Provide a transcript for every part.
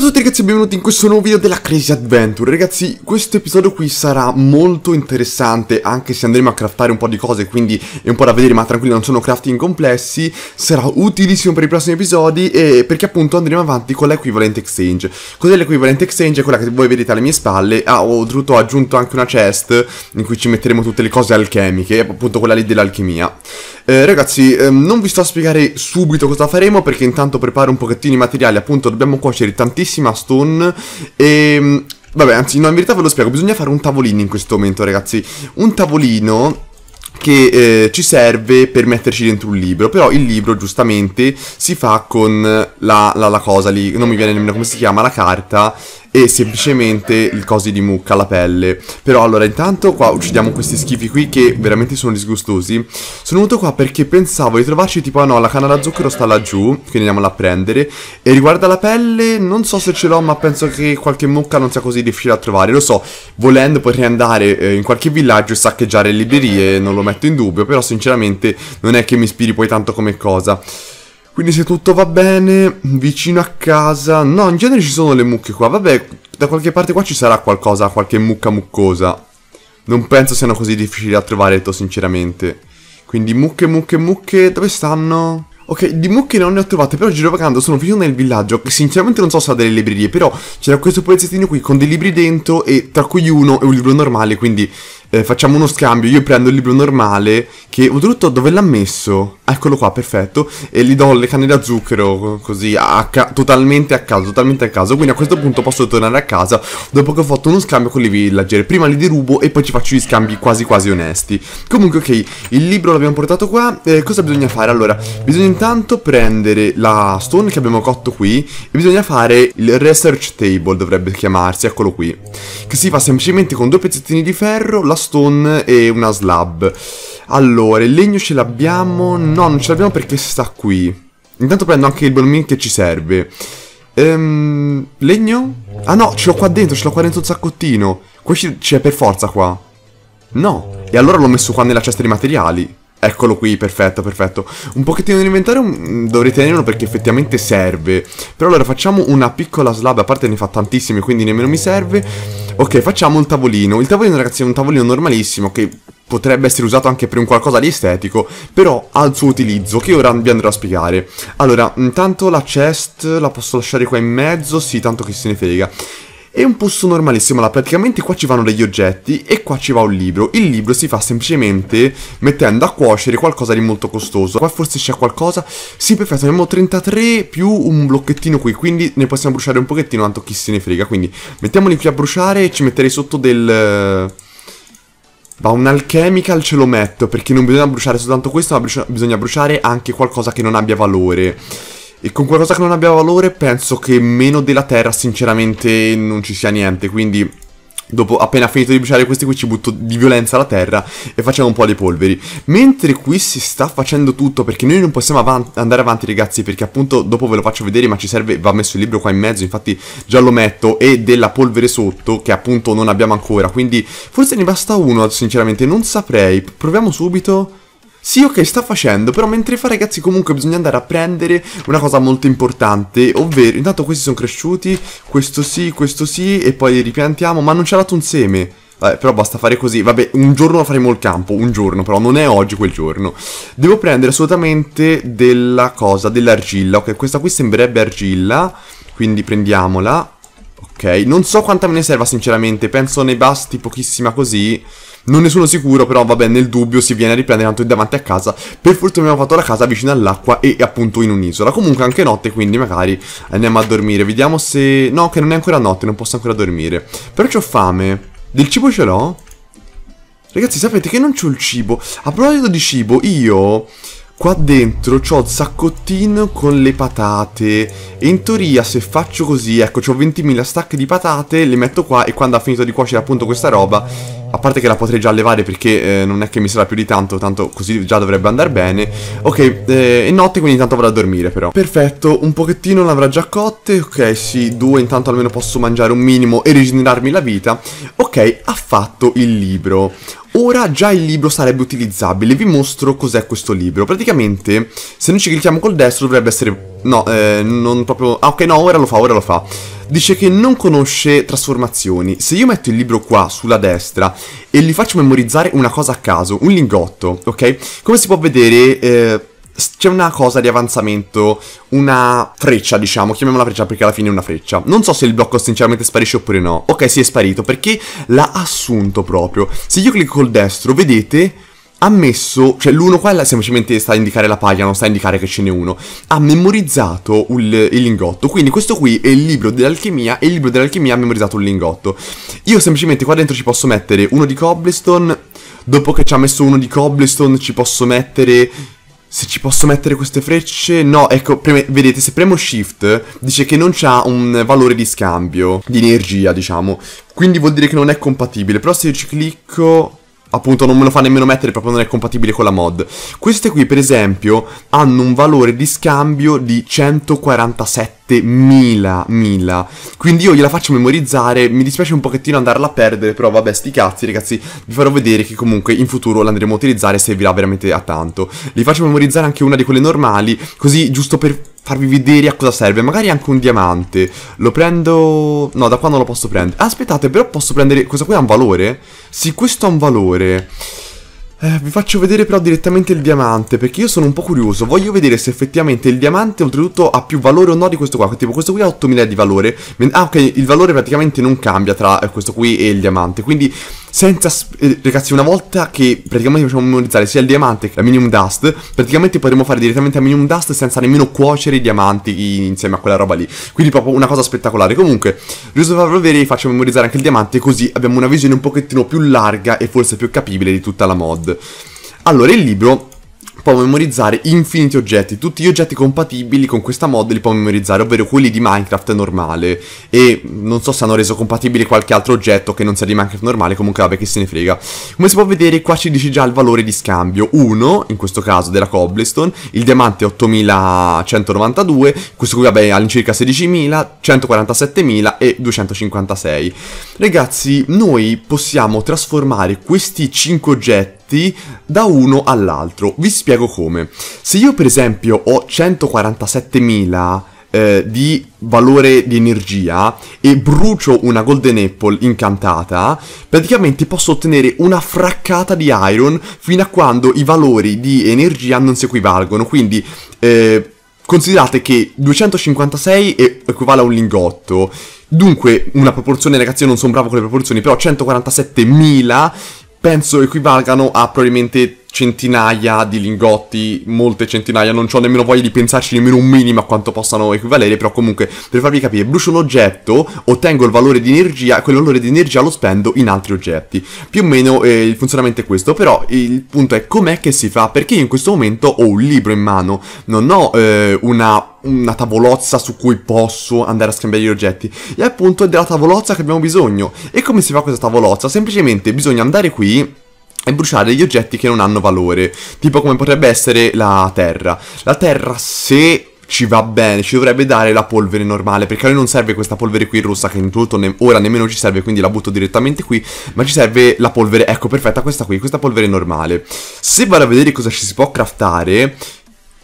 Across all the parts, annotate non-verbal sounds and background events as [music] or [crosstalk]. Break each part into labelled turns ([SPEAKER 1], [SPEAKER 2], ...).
[SPEAKER 1] a tutti ragazzi e benvenuti in questo nuovo video della Crazy Adventure Ragazzi questo episodio qui sarà molto interessante anche se andremo a craftare un po' di cose quindi è un po' da vedere ma tranquilli, non sono crafting complessi Sarà utilissimo per i prossimi episodi e perché appunto andremo avanti con l'equivalent exchange Cos'è l'equivalent exchange? È quella che voi vedete alle mie spalle Ah ho oltretutto aggiunto anche una chest in cui ci metteremo tutte le cose alchemiche appunto quella lì dell'alchimia eh, ragazzi, ehm, non vi sto a spiegare subito cosa faremo perché intanto preparo un pochettino i materiali, appunto dobbiamo cuocere tantissima stone e... Ehm, vabbè, anzi, no, in verità ve lo spiego, bisogna fare un tavolino in questo momento, ragazzi. Un tavolino che eh, ci serve per metterci dentro un libro, però il libro giustamente si fa con la, la, la cosa lì, non mi viene nemmeno come si chiama, la carta e semplicemente il cosi di mucca, la pelle. Però allora intanto qua uccidiamo questi schifi qui che veramente sono disgustosi. Sono venuto qua perché pensavo di trovarci tipo ah no, la canna da zucchero sta laggiù, quindi andiamola a prendere. E riguardo alla pelle non so se ce l'ho ma penso che qualche mucca non sia così difficile da trovare. Lo so, volendo potrei andare eh, in qualche villaggio e saccheggiare librerie, non lo metto in dubbio, però sinceramente non è che mi ispiri poi tanto come cosa. Quindi se tutto va bene, vicino a casa... No, in genere ci sono le mucche qua. Vabbè, da qualche parte qua ci sarà qualcosa, qualche mucca muccosa. Non penso siano così difficili da trovare, detto sinceramente. Quindi mucche, mucche, mucche, dove stanno? Ok, di mucche non ne ho trovate, però girovagando sono finito nel villaggio, che sinceramente non so se ha delle librerie, però c'era questo pezzettino qui con dei libri dentro e tra cui uno è un libro normale, quindi eh, facciamo uno scambio, io prendo il libro normale, che oltretutto dove l'ha messo? Ah, eccolo qua, perfetto, e gli do le canne da zucchero, così, a ca- totalmente a caso, totalmente a caso, quindi a questo punto posso tornare a casa dopo che ho fatto uno scambio con i villager, prima li derubo e poi ci faccio gli scambi quasi quasi onesti. Comunque ok, il libro l'abbiamo portato qua, eh, cosa bisogna fare? Allora, bisogna intanto prendere la stone che abbiamo cotto qui e bisogna fare il research table, dovrebbe chiamarsi, eccolo qui, che si fa semplicemente con due pezzettini di ferro, la stone e una slab. Allora, il legno ce l'abbiamo? No, non ce l'abbiamo perché sta qui. Intanto prendo anche il bolmin che ci serve. Ehm, legno? Ah no, ce l'ho qua dentro, ce l'ho qua dentro un saccottino. Questo c'è per forza qua. No, e allora l'ho messo qua nella cesta di materiali. Eccolo qui, perfetto, perfetto. Un pochettino nell'inventario mm, dovrei tenerlo perché effettivamente serve. Però allora facciamo una piccola slab, a parte ne fa tantissime, quindi nemmeno mi serve. Ok, facciamo un tavolino. Il tavolino, ragazzi, è un tavolino normalissimo che potrebbe essere usato anche per un qualcosa di estetico, però il suo utilizzo, che ora vi andrò a spiegare. Allora, intanto la chest la posso lasciare qua in mezzo, sì, tanto che se ne frega. È un posto normalissimo, allora praticamente qua ci vanno degli oggetti e qua ci va un libro. Il libro si fa semplicemente mettendo a cuocere qualcosa di molto costoso. Qua forse c'è qualcosa. Sì, perfetto, abbiamo 33 più un blocchettino qui, quindi ne possiamo bruciare un pochettino, tanto chi se ne frega. Quindi mettiamoli qui a bruciare e ci metterei sotto del... Va un alchemical ce lo metto perché non bisogna bruciare soltanto questo ma bisogna bruciare anche qualcosa che non abbia valore e con qualcosa che non abbia valore penso che meno della terra sinceramente non ci sia niente, quindi Dopo, appena finito di bruciare questi qui, ci butto di violenza alla terra e facciamo un po' di polveri. Mentre qui si sta facendo tutto, perché noi non possiamo avanti, andare avanti, ragazzi, perché appunto dopo ve lo faccio vedere, ma ci serve, va messo il libro qua in mezzo, infatti già lo metto, e della polvere sotto, che appunto non abbiamo ancora. Quindi forse ne basta uno, sinceramente, non saprei. Proviamo subito... Sì, ok, sta facendo, però mentre fa ragazzi comunque bisogna andare a prendere una cosa molto importante, ovvero intanto questi sono cresciuti, questo sì, questo sì, e poi li ripiantiamo, ma non ci ha dato un seme. Vabbè, però basta fare così. Vabbè, un giorno faremo il campo, un giorno, però non è oggi quel giorno. Devo prendere assolutamente della cosa, dell'argilla. Ok, questa qui sembrerebbe argilla, quindi prendiamola. Ok, non so quanta me ne serva sinceramente, penso ne basti pochissima così. Non ne sono sicuro, però vabbè, nel dubbio si viene a riprendere tanto davanti a casa. Per fortuna abbiamo fatto la casa vicino all'acqua e appunto in un'isola. Comunque anche notte, quindi magari andiamo a dormire. Vediamo se... No, che non è ancora notte, non posso ancora dormire. Però ho fame. Del cibo ce l'ho? Ragazzi, sapete che non c'ho il cibo. A proposito di cibo, io... Qua dentro c'ho il saccottino con le patate e in teoria se faccio così, ecco, c'ho 20.000 stacche di patate, le metto qua e quando ha finito di cuocere appunto questa roba a parte che la potrei già levare perché eh, non è che mi serva più di tanto, tanto così già dovrebbe andare bene. Ok, eh, è notte quindi intanto vado a dormire però. Perfetto, un pochettino l'avrà già cotte, ok sì, due intanto almeno posso mangiare un minimo e rigenerarmi la vita. Ok, ha fatto il libro. Ora già il libro sarebbe utilizzabile, vi mostro cos'è questo libro. Praticamente, se noi ci clicchiamo col destro dovrebbe essere... No, eh, non proprio... Ah ok, no, ora lo fa, ora lo fa dice che non conosce trasformazioni. Se io metto il libro qua, sulla destra, e gli faccio memorizzare una cosa a caso, un lingotto, ok? Come si può vedere... Eh, c'è una cosa di avanzamento, una freccia, diciamo, chiamiamola freccia perché alla fine è una freccia. Non so se il blocco sinceramente sparisce oppure no. Ok, si sì, è sparito perché l'ha assunto proprio. Se io clicco col destro, vedete ha messo, cioè l'uno qua è semplicemente sta a indicare la paglia, non sta a indicare che ce n'è uno, ha memorizzato il, il, lingotto, quindi questo qui è il libro dell'alchimia e il libro dell'alchimia ha memorizzato un lingotto. Io semplicemente qua dentro ci posso mettere uno di cobblestone, dopo che ci ha messo uno di cobblestone ci posso mettere... Se ci posso mettere queste frecce? No, ecco, preme, vedete, se premo Shift dice che non c'ha un valore di scambio, di energia, diciamo. Quindi vuol dire che non è compatibile, però se io ci clicco appunto non me lo fa nemmeno mettere proprio non è compatibile con la mod. Queste qui per esempio hanno un valore di scambio di 147.000 Quindi io gliela faccio memorizzare, mi dispiace un pochettino andarla a perdere, però vabbè sti cazzi ragazzi, vi farò vedere che comunque in futuro l'andremo a utilizzare e servirà veramente a tanto. Li faccio memorizzare anche una di quelle normali, così giusto per farvi vedere a cosa serve Magari anche un diamante Lo prendo... No, da qua non lo posso prendere Aspettate, però posso prendere... Questo qui ha un valore? Sì, questo ha un valore eh, vi faccio vedere però direttamente il diamante, perché io sono un po' curioso, voglio vedere se effettivamente il diamante oltretutto ha più valore o no di questo qua, tipo questo qui ha 8000 di valore, ah ok, il valore praticamente non cambia tra eh, questo qui e il diamante, quindi senza, eh, ragazzi una volta che praticamente facciamo memorizzare sia il diamante che la minimum dust, praticamente potremo fare direttamente a minimum dust senza nemmeno cuocere i diamanti insieme a quella roba lì, quindi proprio una cosa spettacolare, comunque, giusto per farlo vedere faccio memorizzare anche il diamante, così abbiamo una visione un pochettino più larga e forse più capibile di tutta la mod. Allora, il libro può memorizzare infiniti oggetti, tutti gli oggetti compatibili con questa mod li può memorizzare, ovvero quelli di Minecraft normale e non so se hanno reso compatibile qualche altro oggetto che non sia di Minecraft normale, comunque vabbè che se ne frega. Come si può vedere qua ci dice già il valore di scambio, 1 in questo caso della cobblestone, il diamante 8192, questo qui vabbè all'incirca 16.000, 147.000 e 256. Ragazzi, noi possiamo trasformare questi 5 oggetti oggetti da uno all'altro. Vi spiego come. Se io per esempio ho 147.000 eh, di valore di energia e brucio una golden apple incantata, praticamente posso ottenere una fraccata di iron fino a quando i valori di energia non si equivalgono. Quindi eh, considerate che 256 equivale a un lingotto. Dunque, una proporzione, ragazzi, io non sono bravo con le proporzioni, però 147.000 penso equivalgano a probabilmente centinaia di lingotti, molte centinaia, non ho nemmeno voglia di pensarci nemmeno un minimo a quanto possano equivalere, però comunque per farvi capire, brucio un oggetto, ottengo il valore di energia, quel valore di energia lo spendo in altri oggetti. Più o meno eh, il funzionamento è questo, però il punto è com'è che si fa, perché io in questo momento ho un libro in mano, non ho eh, una una tavolozza su cui posso andare a scambiare gli oggetti. E appunto è della tavolozza che abbiamo bisogno. E come si fa questa tavolozza? Semplicemente bisogna andare qui e bruciare gli oggetti che non hanno valore, tipo come potrebbe essere la terra. La terra, se ci va bene, ci dovrebbe dare la polvere normale, perché a noi non serve questa polvere qui rossa che in tutto ne ora nemmeno ci serve, quindi la butto direttamente qui, ma ci serve la polvere, ecco perfetta questa qui, questa polvere normale. Se vado a vedere cosa ci si può craftare,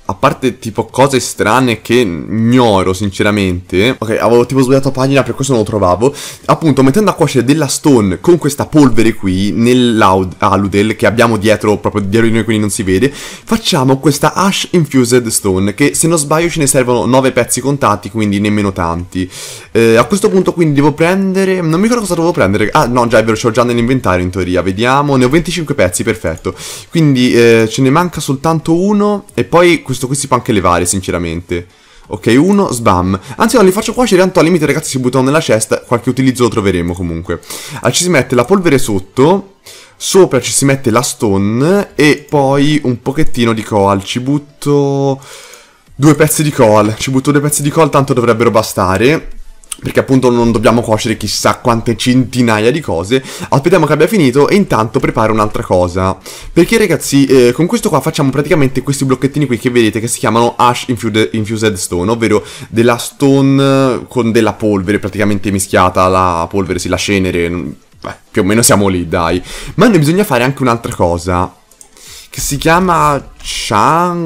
[SPEAKER 1] a parte tipo cose strane che ignoro sinceramente. Ok, avevo tipo sbagliato pagina per questo non lo trovavo. Appunto, mettendo a cuocere della stone con questa polvere qui nell'aludel ah, che abbiamo dietro, proprio dietro di noi quindi non si vede, facciamo questa ash infused stone che se non sbaglio ce ne servono 9 pezzi contati, quindi nemmeno tanti. Eh, a questo punto quindi devo prendere, non mi ricordo cosa devo prendere. Ah, no, già è vero, ce l'ho già nell'inventario in teoria. Vediamo, ne ho 25 pezzi, perfetto. Quindi eh, ce ne manca soltanto uno e poi questo questo qui si può anche levare, sinceramente. Ok, uno, sbam. Anzi no, li faccio qua, c'è tanto al limite ragazzi si buttano nella cesta, qualche utilizzo lo troveremo comunque. Allora, ci si mette la polvere sotto, sopra ci si mette la stone e poi un pochettino di coal. Ci butto due pezzi di coal, ci butto due pezzi di coal, tanto dovrebbero bastare perché appunto non dobbiamo cuocere chissà quante centinaia di cose, aspettiamo che abbia finito e intanto preparo un'altra cosa. Perché ragazzi, eh, con questo qua facciamo praticamente questi blocchettini qui che vedete che si chiamano Ash Infused Stone, ovvero della stone con della polvere praticamente mischiata, la polvere, sì, la cenere, mm, Beh, più o meno siamo lì, dai. Ma noi bisogna fare anche un'altra cosa che si chiama Chang,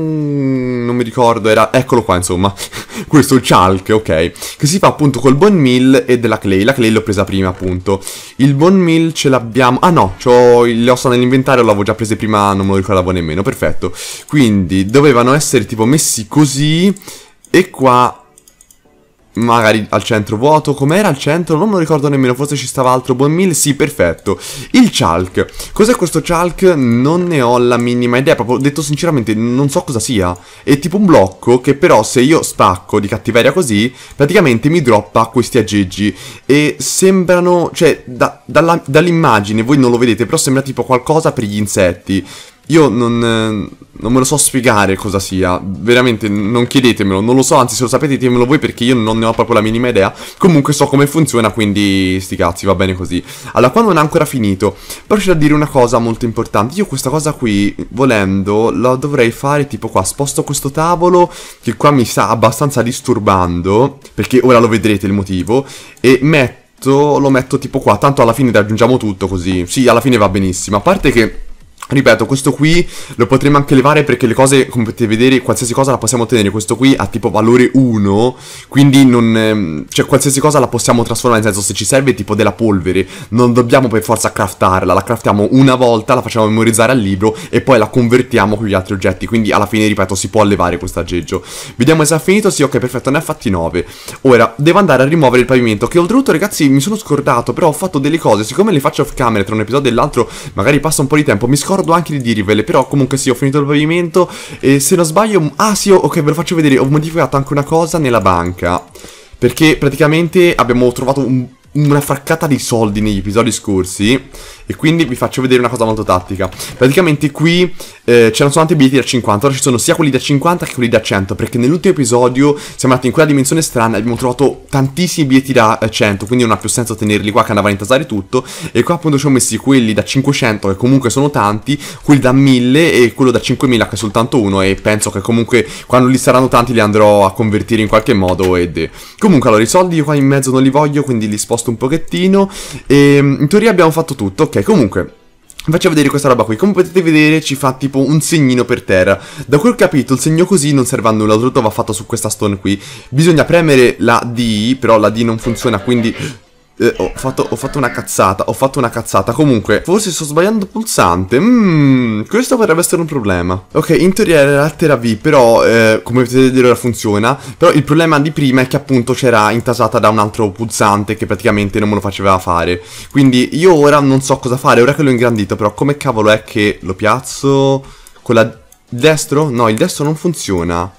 [SPEAKER 1] non mi ricordo, era, eccolo qua insomma, [laughs] questo Chalk, ok, che si fa appunto col Bone Meal e della Clay, la Clay l'ho presa prima appunto, il Bone Meal ce l'abbiamo, ah no, ho le ossa nell'inventario, l'avevo già prese prima, non me lo ricordavo nemmeno, perfetto, quindi dovevano essere tipo messi così e qua Magari al centro vuoto, com'era al centro? Non me lo ricordo nemmeno, forse ci stava altro buon mille, sì, perfetto. Il Chalk. Cos'è questo Chalk? Non ne ho la minima idea, proprio detto sinceramente non so cosa sia. È tipo un blocco che però se io spacco di cattiveria così, praticamente mi droppa questi aggeggi. E sembrano, cioè, da, dalla, dall'immagine, voi non lo vedete, però sembra tipo qualcosa per gli insetti. Io non, eh, non, me lo so spiegare cosa sia, veramente non chiedetemelo, non lo so, anzi se lo sapete ditemelo voi perché io non ne ho proprio la minima idea. Comunque so come funziona, quindi sti cazzi, va bene così. Allora, qua non è ancora finito, però c'è da dire una cosa molto importante. Io questa cosa qui, volendo, la dovrei fare tipo qua, sposto questo tavolo che qua mi sta abbastanza disturbando, perché ora lo vedrete il motivo, e metto, lo metto tipo qua, tanto alla fine raggiungiamo tutto così. Sì, alla fine va benissimo, a parte che... Ripeto, questo qui lo potremmo anche levare perché le cose, come potete vedere, qualsiasi cosa la possiamo ottenere. Questo qui ha tipo valore 1, quindi non... Ehm, cioè qualsiasi cosa la possiamo trasformare, nel senso se ci serve tipo della polvere, non dobbiamo per forza craftarla, la craftiamo una volta, la facciamo memorizzare al libro e poi la convertiamo con gli altri oggetti. Quindi alla fine, ripeto, si può levare questo aggeggio. Vediamo se ha finito, sì, ok, perfetto, ne ha fatti 9. Ora, devo andare a rimuovere il pavimento, che oltretutto ragazzi mi sono scordato, però ho fatto delle cose, siccome le faccio off camera tra un episodio e l'altro, magari passa un po' di tempo, mi scordo ricordo anche di dirvele, però comunque sì, ho finito il pavimento e se non sbaglio... Ah sì, ok, ve lo faccio vedere, ho modificato anche una cosa nella banca. Perché praticamente abbiamo trovato un una fraccata di soldi negli episodi scorsi e quindi vi faccio vedere una cosa molto tattica praticamente qui eh, c'erano soltanto i biglietti da 50, ora ci sono sia quelli da 50 che quelli da 100, perché nell'ultimo episodio siamo andati in quella dimensione strana e abbiamo trovato tantissimi biglietti da 100, eh, quindi non ha più senso tenerli qua che andavano a intasare tutto, e qua appunto ci ho messi quelli da 500 che comunque sono tanti, quelli da 1000 e quello da 5000 che è soltanto uno, e penso che comunque quando li saranno tanti li andrò a convertire in qualche modo ed... Comunque allora i soldi io qua in mezzo non li voglio, quindi li sposto un pochettino, e ehm, in teoria abbiamo fatto tutto, ok comunque... Faccio vedere questa roba qui, come potete vedere ci fa tipo un segnino per terra Da quel capito il segno così non serve a nulla, tutto va fatto su questa stone qui Bisogna premere la D, però la D non funziona quindi eh, ho, fatto, ho, fatto, una cazzata, ho fatto una cazzata. Comunque, forse sto sbagliando pulsante. Mmm, questo potrebbe essere un problema. Ok, in teoria era la lettera V, però, eh, come potete vedere ora funziona. Però il problema di prima è che appunto c'era intasata da un altro pulsante che praticamente non me lo faceva fare. Quindi io ora non so cosa fare, ora che l'ho ingrandito, però come cavolo è che lo piazzo con la... Destro? No, il destro non funziona.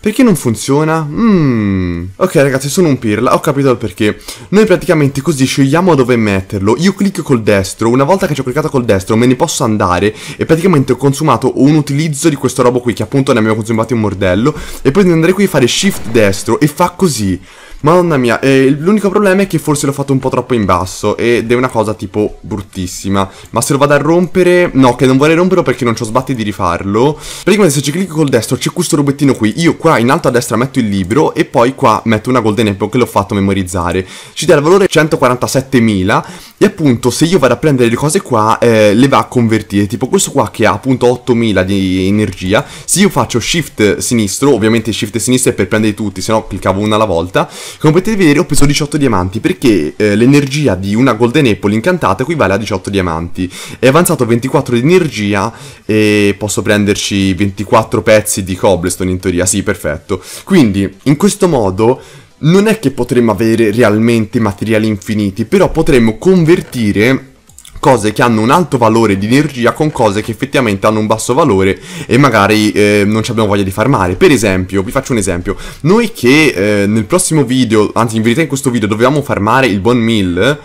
[SPEAKER 1] Perché non funziona? Mmm. Ok ragazzi, sono un pirla, ho capito il perché. Noi praticamente così scegliamo dove metterlo. Io clicco col destro, una volta che ci ho cliccato col destro me ne posso andare e praticamente ho consumato un utilizzo di questo robo qui, che appunto ne abbiamo consumati un bordello, e poi devo andare qui a fare shift destro e fa così. Madonna mia, eh, l'unico problema è che forse l'ho fatto un po' troppo in basso ed è una cosa tipo bruttissima. Ma se lo vado a rompere... No, che non vorrei romperlo perché non ho sbatti di rifarlo. Praticamente se ci clicco col destro c'è questo robettino qui. Io qua in alto a destra metto il libro e poi qua metto una golden apple che l'ho fatto memorizzare. Ci dà il valore 147.000 e appunto se io vado a prendere le cose qua eh, le va a convertire Tipo questo qua che ha appunto 8000 di energia Se io faccio shift sinistro Ovviamente shift sinistro è per prendere tutti Se no cliccavo una alla volta Come potete vedere ho preso 18 diamanti Perché eh, l'energia di una golden apple incantata Equivale a 18 diamanti È avanzato 24 di energia E posso prenderci 24 pezzi di cobblestone in teoria Sì perfetto Quindi in questo modo non è che potremmo avere realmente materiali infiniti, però potremmo convertire cose che hanno un alto valore di energia con cose che effettivamente hanno un basso valore e magari eh, non ci abbiamo voglia di farmare. Per esempio, vi faccio un esempio, noi che eh, nel prossimo video, anzi in verità in questo video dovevamo farmare il buon mill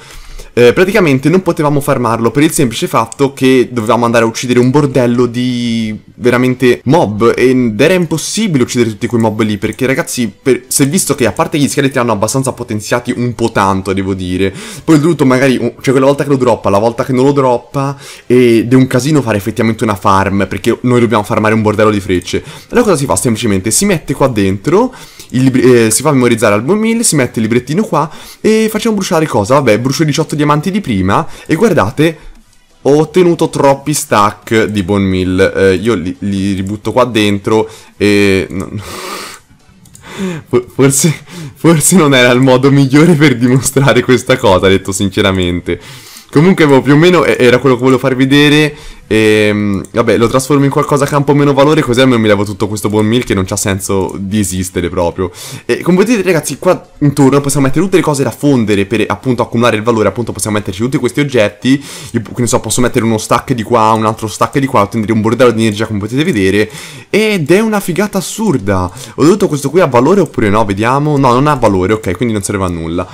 [SPEAKER 1] eh, praticamente non potevamo farmarlo per il semplice fatto che dovevamo andare a uccidere un bordello di veramente mob ed era impossibile uccidere tutti quei mob lì perché ragazzi per, è visto che a parte gli scheletri hanno abbastanza potenziati un po' tanto devo dire poi oltretutto magari cioè quella volta che lo droppa la volta che non lo droppa ed è un casino fare effettivamente una farm perché noi dobbiamo farmare un bordello di frecce allora cosa si fa semplicemente si mette qua dentro libri- eh, si fa memorizzare album 1000, si mette il librettino qua e facciamo bruciare cosa? Vabbè, brucio 18 diamanti di prima e guardate, ho ottenuto troppi stack di Bone Mill. Eh, io li, li, ributto qua dentro e... [laughs] Forse, forse non era il modo migliore per dimostrare questa cosa, detto sinceramente. Comunque boh, più o meno era quello che volevo far vedere e ehm, vabbè lo trasformo in qualcosa che ha un po' meno valore così almeno mi levo tutto questo buon meal che non c'ha senso di esistere proprio E come vedete ragazzi qua intorno possiamo mettere tutte le cose da fondere per appunto accumulare il valore Appunto possiamo metterci tutti questi oggetti Io che ne so posso mettere uno stack di qua, un altro stack di qua Ottenere un bordello di energia come potete vedere Ed è una figata assurda Ho detto questo qui ha valore oppure no, vediamo No non ha valore ok quindi non serve a nulla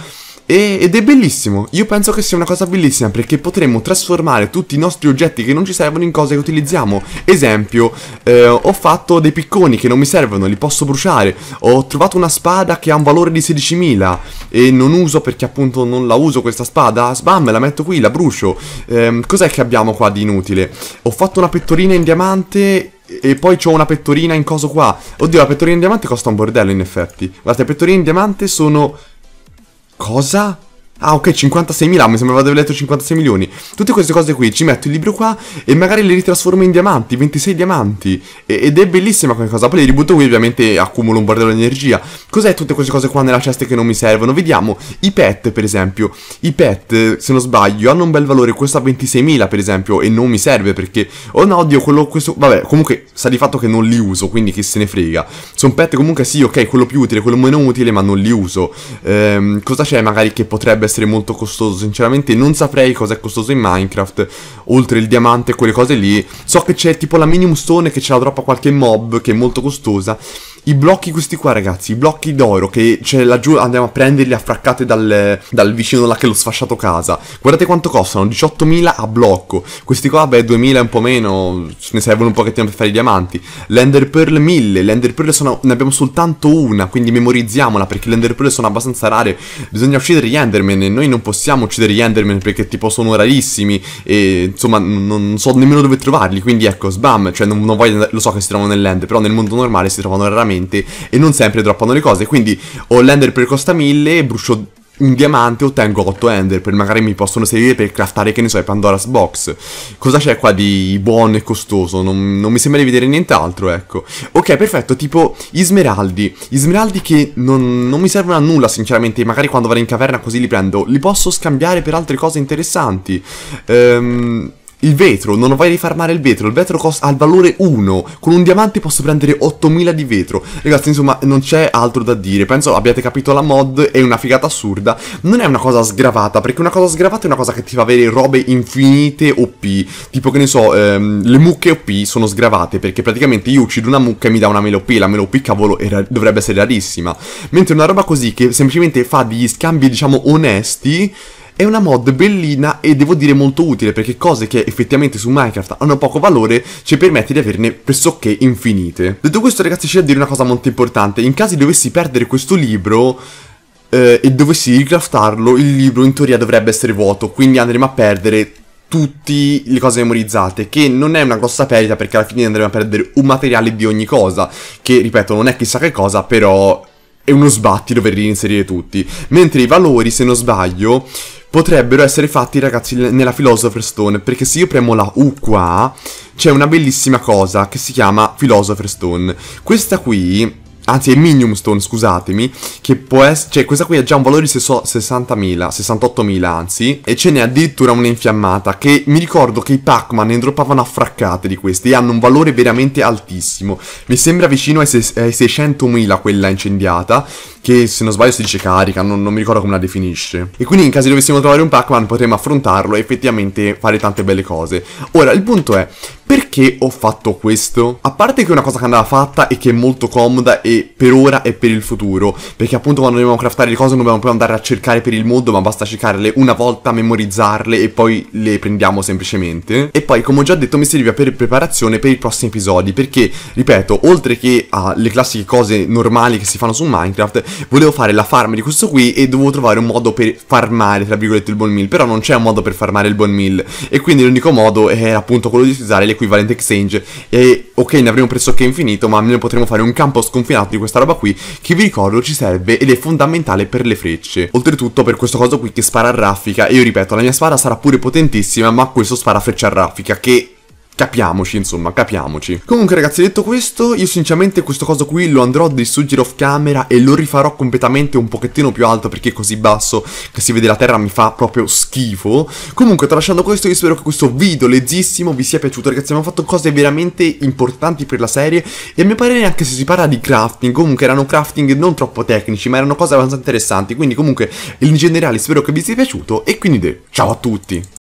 [SPEAKER 1] ed è bellissimo, io penso che sia una cosa bellissima perché potremmo trasformare tutti i nostri oggetti che non ci servono in cose che utilizziamo. Esempio, eh, ho fatto dei picconi che non mi servono, li posso bruciare. Ho trovato una spada che ha un valore di 16.000 e non uso perché appunto non la uso questa spada. Sbam, la metto qui, la brucio. Eh, cos'è che abbiamo qua di inutile? Ho fatto una pettorina in diamante e poi ho una pettorina in coso qua. Oddio, la pettorina in diamante costa un bordello in effetti. Guardate, le pettorine in diamante sono Cosa? Ah ok 56.000 mi sembrava di aver letto 56 milioni Tutte queste cose qui ci metto il libro qua E magari le ritrasformo in diamanti 26 diamanti e, Ed è bellissima quella cosa Poi le ributto qui ovviamente accumulo un bordello di energia Cos'è tutte queste cose qua nella cesta che non mi servono? Vediamo I pet per esempio I pet se non sbaglio hanno un bel valore Questo a 26.000 per esempio E non mi serve perché Oh no oddio quello questo Vabbè comunque sa di fatto che non li uso Quindi chi se ne frega Sono pet comunque sì ok quello più utile Quello meno utile ma non li uso ehm, Cosa c'è magari che potrebbe essere molto costoso. Sinceramente non saprei cosa è costoso in Minecraft. Oltre il diamante e quelle cose lì. So che c'è tipo la minimum stone che ce la droppa qualche mob che è molto costosa. I blocchi questi qua, ragazzi, i blocchi d'oro che c'è laggiù, andiamo a prenderli affraccate dal, dal vicino là che l'ho sfasciato casa. Guardate quanto costano, 18.000 a blocco. Questi qua, beh, 2.000 è un po' meno, ce ne servono un pochettino per fare i diamanti. L'Ender Pearl 1000, l'Ender Pearl sono, ne abbiamo soltanto una, quindi memorizziamola perché le Ender Pearl sono abbastanza rare. Bisogna uccidere gli Enderman e noi non possiamo uccidere gli Enderman perché tipo sono rarissimi e insomma non so nemmeno dove trovarli, quindi ecco, sbam, cioè non, non voglio, lo so che si trovano nell'End, però nel mondo normale si trovano raramente velocemente e non sempre droppano le cose. Quindi ho l'ender per costa 1000, brucio un diamante ottengo 8 ender per magari mi possono servire per craftare che ne so i Pandora's Box cosa c'è qua di buono e costoso non, non mi sembra di vedere nient'altro ecco ok perfetto tipo gli smeraldi gli smeraldi che non, non, mi servono a nulla sinceramente magari quando vado in caverna così li prendo li posso scambiare per altre cose interessanti ehm il vetro, non vai a rifarmare il vetro, il vetro costa al valore 1, con un diamante posso prendere 8000 di vetro. Ragazzi, insomma, non c'è altro da dire, penso abbiate capito la mod, è una figata assurda. Non è una cosa sgravata, perché una cosa sgravata è una cosa che ti fa avere robe infinite OP, tipo che ne so, ehm, le mucche OP sono sgravate, perché praticamente io uccido una mucca e mi dà una mela OP, la mela OP cavolo dovrebbe essere rarissima. Mentre una roba così che semplicemente fa degli scambi, diciamo, onesti... È una mod bellina e devo dire molto utile perché cose che effettivamente su Minecraft hanno poco valore ci permette di averne pressoché infinite. Detto questo ragazzi c'è da dire una cosa molto importante, in caso dovessi perdere questo libro eh, e dovessi ricraftarlo il libro in teoria dovrebbe essere vuoto, quindi andremo a perdere tutte le cose memorizzate, che non è una grossa perdita perché alla fine andremo a perdere un materiale di ogni cosa, che ripeto non è chissà che cosa, però è uno sbatti doverli inserire tutti. Mentre i valori, se non sbaglio, potrebbero essere fatti, ragazzi, nella Philosopher's Stone. Perché se io premo la U qua, c'è una bellissima cosa che si chiama Philosopher's Stone. Questa qui Anzi, è Minium Stone, scusatemi. Che può essere. Cioè, questa qui ha già un valore di 60.000, 68.000 anzi. E ce n'è addirittura una infiammata. Che mi ricordo che i Pac-Man ne droppavano a fraccate di questi. E hanno un valore veramente altissimo. Mi sembra vicino ai, ai 600.000 quella incendiata. Che se non sbaglio si dice carica, non, non mi ricordo come la definisce. E quindi, in caso dovessimo trovare un Pac-Man, potremmo affrontarlo e effettivamente fare tante belle cose. Ora, il punto è perché ho fatto questo? A parte che è una cosa che andava fatta e che è molto comoda e per ora e per il futuro, perché appunto quando dobbiamo craftare le cose non dobbiamo più andare a cercare per il mondo, ma basta cercarle una volta, memorizzarle e poi le prendiamo semplicemente. E poi, come ho già detto, mi serviva per preparazione per i prossimi episodi, perché, ripeto, oltre che alle classiche cose normali che si fanno su Minecraft, volevo fare la farm di questo qui e dovevo trovare un modo per farmare, tra virgolette, il bone meal, però non c'è un modo per farmare il bone meal e quindi l'unico modo è appunto quello di utilizzare le equivalente exchange e ok ne avremo pressoché infinito ma almeno potremo fare un campo sconfinato di questa roba qui che vi ricordo ci serve ed è fondamentale per le frecce. Oltretutto per questo coso qui che spara a raffica e io ripeto la mia spara sarà pure potentissima ma questo spara freccia a raffica che capiamoci, insomma, capiamoci. Comunque, ragazzi, detto questo, io sinceramente questo coso qui lo andrò a distruggere off camera e lo rifarò completamente un pochettino più alto perché così basso che si vede la terra mi fa proprio schifo. Comunque, tralasciando questo, io spero che questo video lezzissimo vi sia piaciuto, ragazzi. Abbiamo fatto cose veramente importanti per la serie e a mio parere anche se si parla di crafting, comunque erano crafting non troppo tecnici, ma erano cose abbastanza interessanti. Quindi, comunque, in generale spero che vi sia piaciuto e quindi, ciao a tutti!